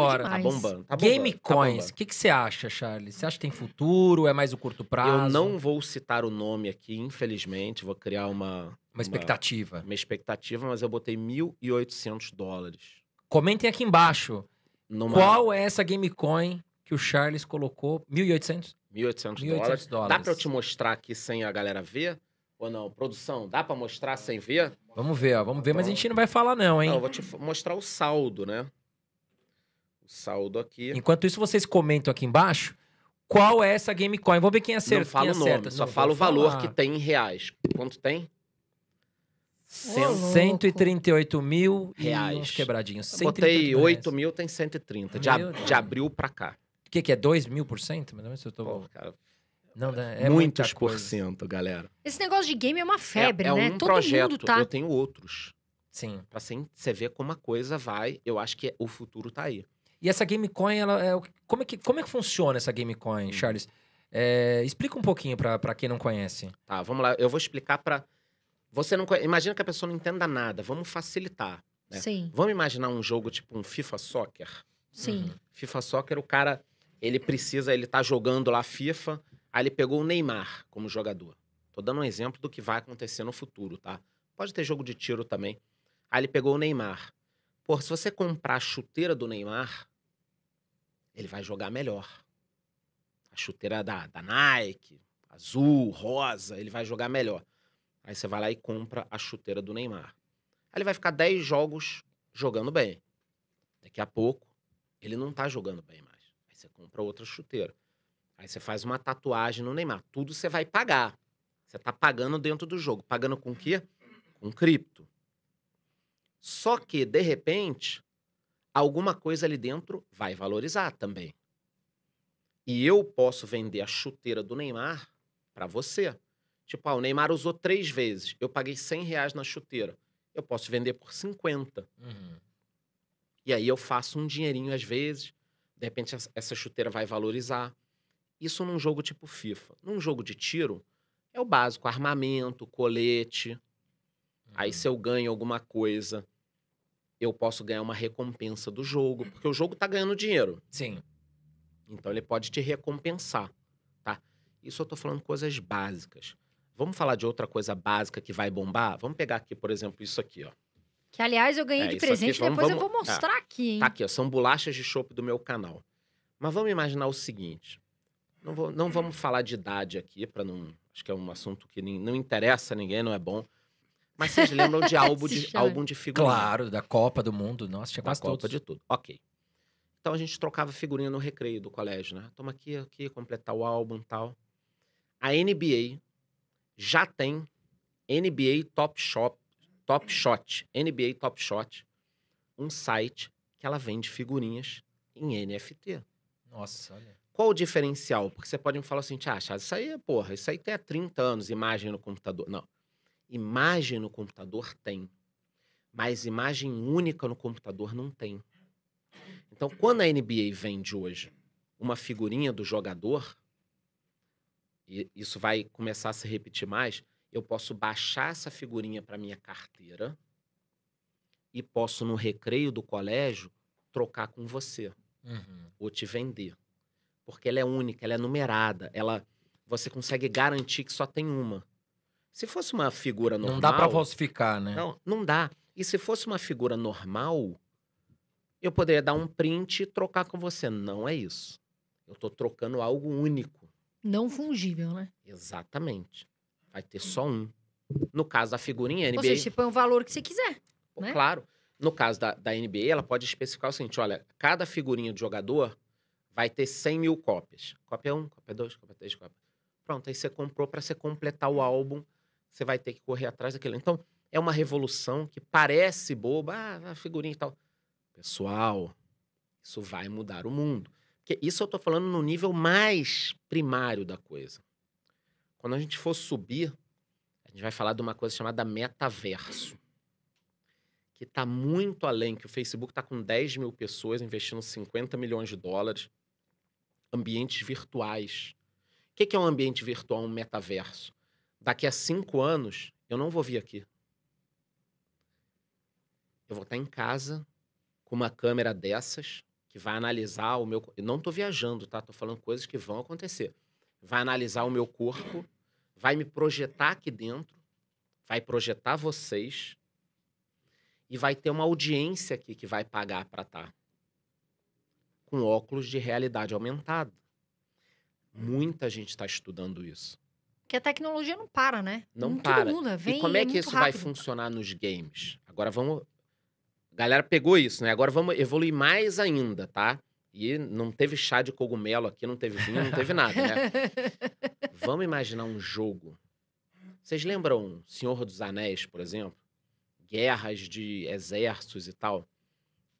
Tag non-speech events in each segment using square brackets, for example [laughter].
Agora, tá bombando. Tá bombando Game tá Coins, o que, você acha, Charles? Você acha que tem futuro? É mais o curto prazo? Eu não vou citar o nome aqui, infelizmente. Vou criar uma... Uma expectativa. Uma, uma expectativa, mas eu botei 1.800 dólares. Comentem aqui embaixo. Numa... Qual é essa Game Coin que o Charles colocou? 1.800? 1.800 dólares. dólares. Dá para eu te mostrar aqui sem a galera ver? Ou não? Produção, dá para mostrar sem ver? Vamos ver, ó. Vamos ver, mas a então, gente não vai falar não, hein? Não, eu vou te mostrar o saldo, né? o saldo aqui. Enquanto isso, vocês comentam aqui embaixo qual é essa Gamecoin. vou ver quem acerta. Não falo o nome, acerta. só falo o valor falar. que tem em reais. Quanto tem? Cento... Oh, 138 mil reais. uns quebradinhos. Botei 8 mil, tem 130. De, ab... de abril pra cá. O que, que é? 2 mil por cento? Mas não é se eu tô... Pô, cara, não, né, é Muitos por cento, galera. Esse negócio de game é uma é, febre, é, é né? Um Todo projeto, mundo tá... Eu tenho outros. Sim. Assim, você vê como a coisa vai. Eu acho que é, o futuro tá aí. E essa Gamecoin, ela é, como, é que, como é que funciona essa Gamecoin, hum. Charles? É, explica um pouquinho para quem não conhece. Tá, vamos lá. Eu vou explicar para... Você não Imagina que a pessoa não entenda nada. Vamos facilitar. Né? Sim. Vamos imaginar um jogo tipo um FIFA Soccer? Sim. Uhum. FIFA Soccer, o cara, ele precisa... Ele tá jogando lá FIFA. Aí ele pegou o Neymar como jogador. Tô dando um exemplo do que vai acontecer no futuro, tá? Pode ter jogo de tiro também. Aí ele pegou o Neymar. Pô, se você comprar a chuteira do Neymar, ele vai jogar melhor. A chuteira da, da Nike, azul, rosa, ele vai jogar melhor. Aí você vai lá e compra a chuteira do Neymar. Aí ele vai ficar 10 jogos jogando bem. Daqui a pouco, ele não tá jogando bem mais. Aí você compra outra chuteira. Aí você faz uma tatuagem no Neymar. Tudo você vai pagar. Você tá pagando dentro do jogo. Pagando com o quê? Com cripto. Só que, de repente, alguma coisa ali dentro vai valorizar também. E eu posso vender a chuteira do Neymar para você. Tipo, ah, o Neymar usou três vezes, eu paguei 100 reais na chuteira. Eu posso vender por 50. Uhum. E aí eu faço um dinheirinho às vezes, de repente essa chuteira vai valorizar. Isso num jogo tipo FIFA. Num jogo de tiro, é o básico: armamento, colete. Uhum. Aí se eu ganho alguma coisa eu posso ganhar uma recompensa do jogo, porque o jogo está ganhando dinheiro. Sim. Então ele pode te recompensar, tá? Isso eu estou falando coisas básicas. Vamos falar de outra coisa básica que vai bombar? Vamos pegar aqui, por exemplo, isso aqui, ó. Que, aliás, eu ganhei é, de presente, vamos, depois vamos, eu vou é. mostrar aqui. Hein? Tá aqui, ó, são bolachas de chope do meu canal. Mas vamos imaginar o seguinte. Não, vou, não vamos falar de idade aqui, para não... Acho que é um assunto que nem, não interessa a ninguém, não é bom. Mas vocês lembram de [laughs] álbum de, álbum de figurinha? Claro, da Copa do Mundo. Nossa, tinha quase Copa de tudo. Ok. Então a gente trocava figurinha no recreio do colégio, né? Toma aqui, aqui, completar o álbum tal. A NBA já tem NBA Top Shop, Top Shot, NBA Top Shot, um site que ela vende figurinhas em NFT. Nossa, olha. Qual o diferencial? Porque você pode me falar assim, ah, Chaz, isso aí, porra, isso aí tem há 30 anos, imagem no computador. Não. Imagem no computador tem, mas imagem única no computador não tem. Então, quando a NBA vende hoje uma figurinha do jogador, e isso vai começar a se repetir mais, eu posso baixar essa figurinha para minha carteira e posso, no recreio do colégio, trocar com você uhum. ou te vender. Porque ela é única, ela é numerada, ela você consegue garantir que só tem uma. Se fosse uma figura normal. Não dá para falsificar, né? Não, não dá. E se fosse uma figura normal, eu poderia dar um print e trocar com você. Não é isso. Eu estou trocando algo único. Não fungível, né? Exatamente. Vai ter só um. No caso da figurinha, a NBA. você põe o valor que você quiser. Pô, né? Claro. No caso da, da NBA, ela pode especificar o seguinte: olha, cada figurinha de jogador vai ter 100 mil cópias. Cópia 1, cópia 2, cópia 3, cópia. Pronto, aí você comprou para você completar o álbum você vai ter que correr atrás daquilo. Então, é uma revolução que parece boba, ah, figurinha e tal. Pessoal, isso vai mudar o mundo. Porque isso eu estou falando no nível mais primário da coisa. Quando a gente for subir, a gente vai falar de uma coisa chamada metaverso. Que está muito além, que o Facebook está com 10 mil pessoas investindo 50 milhões de dólares. Ambientes virtuais. O que é um ambiente virtual, um metaverso? daqui a cinco anos eu não vou vir aqui. Eu vou estar em casa com uma câmera dessas que vai analisar o meu. Eu não estou viajando, tá? Estou falando coisas que vão acontecer. Vai analisar o meu corpo, vai me projetar aqui dentro, vai projetar vocês e vai ter uma audiência aqui que vai pagar para estar tá com óculos de realidade aumentada. Muita gente está estudando isso. Que a tecnologia não para, né? Não Tudo para. Muda, é, vem, e como é, é que isso rápido. vai funcionar nos games? Agora vamos. A galera pegou isso, né? Agora vamos evoluir mais ainda, tá? E não teve chá de cogumelo aqui, não teve vinho, não teve nada, né? [laughs] vamos imaginar um jogo. Vocês lembram Senhor dos Anéis, por exemplo? Guerras de exércitos e tal.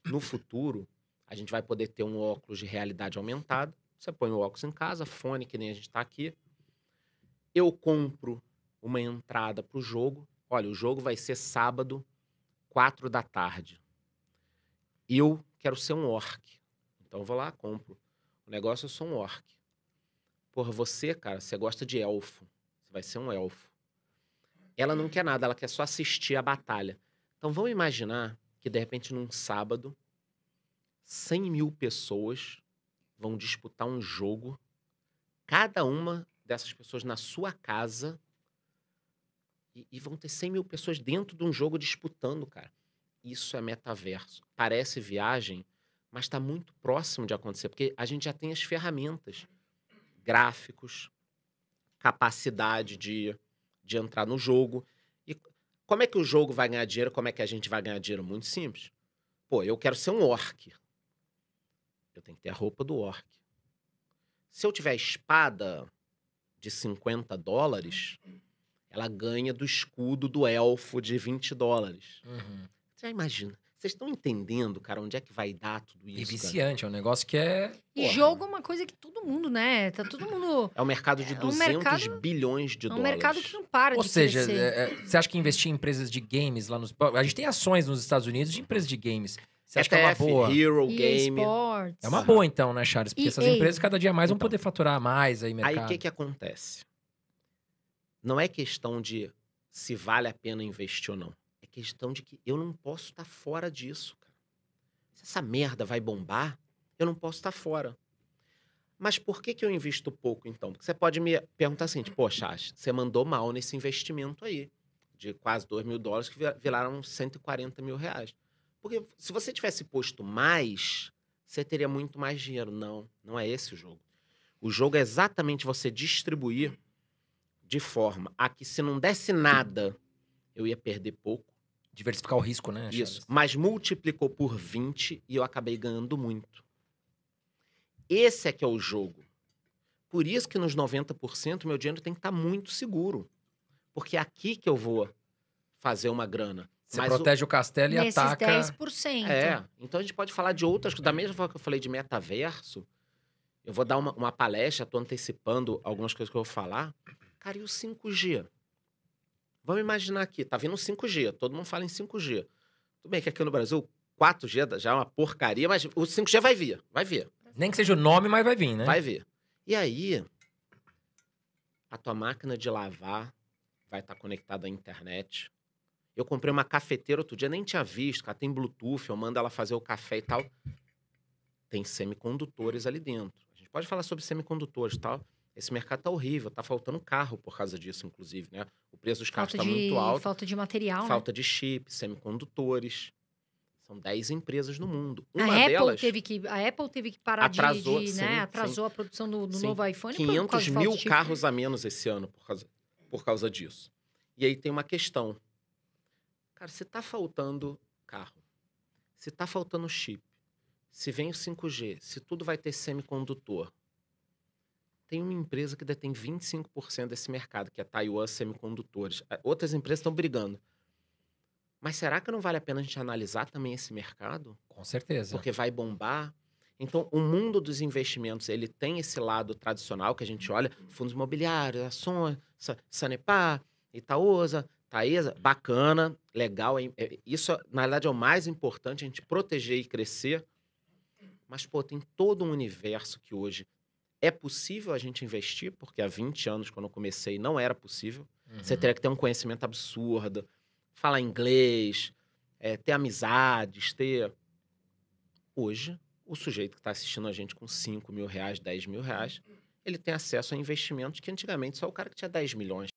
No futuro, a gente vai poder ter um óculos de realidade aumentada. Você põe o óculos em casa, fone que nem a gente está aqui eu compro uma entrada para o jogo. Olha, o jogo vai ser sábado, quatro da tarde. Eu quero ser um orc. Então eu vou lá, compro. O negócio é eu sou um orc. Por você, cara, você gosta de elfo. Você vai ser um elfo. Ela não quer nada, ela quer só assistir a batalha. Então vamos imaginar que de repente num sábado, 100 mil pessoas vão disputar um jogo, cada uma dessas pessoas na sua casa e, e vão ter 100 mil pessoas dentro de um jogo disputando, cara. Isso é metaverso. Parece viagem, mas está muito próximo de acontecer, porque a gente já tem as ferramentas, gráficos, capacidade de, de entrar no jogo. E como é que o jogo vai ganhar dinheiro? Como é que a gente vai ganhar dinheiro? Muito simples. Pô, eu quero ser um orc. Eu tenho que ter a roupa do orc. Se eu tiver espada, de 50 dólares, ela ganha do escudo do elfo de 20 dólares. Uhum. Você já imagina. Vocês estão entendendo, cara, onde é que vai dar tudo isso? E viciante, cara? é um negócio que é. E Porra. jogo é uma coisa que todo mundo, né? Tá todo mundo. É um mercado de 200 é um mercado... bilhões de dólares. É um mercado que não para Ou de seja, crescer. É, é, você acha que investir em empresas de games lá nos. A gente tem ações nos Estados Unidos de empresas de games. Você acha ETF, que é uma boa? Hero, Game. É uma boa então, né, Charles? Porque essas empresas cada dia mais então, vão poder faturar mais aí mercado. Aí o que que acontece? Não é questão de se vale a pena investir ou não. É questão de que eu não posso estar tá fora disso, cara. Se essa merda vai bombar, eu não posso estar tá fora. Mas por que, que eu invisto pouco, então? Porque você pode me perguntar assim, tipo, poxa, você mandou mal nesse investimento aí, de quase 2 mil dólares que viraram 140 mil reais. Porque se você tivesse posto mais, você teria muito mais dinheiro. Não, não é esse o jogo. O jogo é exatamente você distribuir de forma a que se não desse nada, eu ia perder pouco. Diversificar o risco, né? Charles? Isso. Mas multiplicou por 20 e eu acabei ganhando muito. Esse é que é o jogo. Por isso que nos 90% meu dinheiro tem que estar tá muito seguro. Porque é aqui que eu vou fazer uma grana. Você Mas protege o, o castelo e nesses ataca. 10%. É. Então a gente pode falar de outras coisas. Da mesma forma que eu falei de metaverso, eu vou dar uma, uma palestra, estou antecipando algumas coisas que eu vou falar. Cara, e o 5G? Vamos imaginar aqui, tá vindo 5G, todo mundo fala em 5G. Tudo bem que aqui no Brasil 4G já é uma porcaria, mas o 5G vai vir, vai vir. Nem que seja o nome, mas vai vir, né? Vai vir. E aí, a tua máquina de lavar vai estar tá conectada à internet, eu comprei uma cafeteira outro dia, nem tinha visto, cara, tem Bluetooth, eu mando ela fazer o café e tal. Tem semicondutores ali dentro. A gente pode falar sobre semicondutores e tal. Esse mercado tá horrível, tá faltando carro por causa disso, inclusive, né? O preço dos carros está muito alto. Falta de material, né? Falta né? de chip, semicondutores. São 10 empresas no mundo. Uma a Apple delas, teve que a Apple teve que parar atrasou, de, de sim, né? atrasou sim, a produção do, do novo iPhone 500 mil carros a menos esse ano por causa, por causa disso. E aí tem uma questão. Cara, se tá faltando carro, se tá faltando chip, se vem o 5G, se tudo vai ter semicondutor, tem uma empresa que detém 25% desse mercado, que é a Taiwan Semicondutores. Outras empresas estão brigando. Mas será que não vale a pena a gente analisar também esse mercado? Com certeza. Porque vai bombar. Então, o mundo dos investimentos, ele tem esse lado tradicional que a gente olha, fundos imobiliários, ações, Sanepar, Itaúsa, Taísa, tá bacana, legal. É, é, isso, na verdade, é o mais importante, a gente proteger e crescer. Mas, pô, tem todo um universo que hoje é possível a gente investir, porque há 20 anos, quando eu comecei, não era possível. Uhum. Você teria que ter um conhecimento absurdo, falar inglês, é, ter amizades, ter. Hoje, o sujeito que está assistindo a gente com 5 mil reais, 10 mil reais, ele tem acesso a investimentos que antigamente só o cara que tinha 10 milhões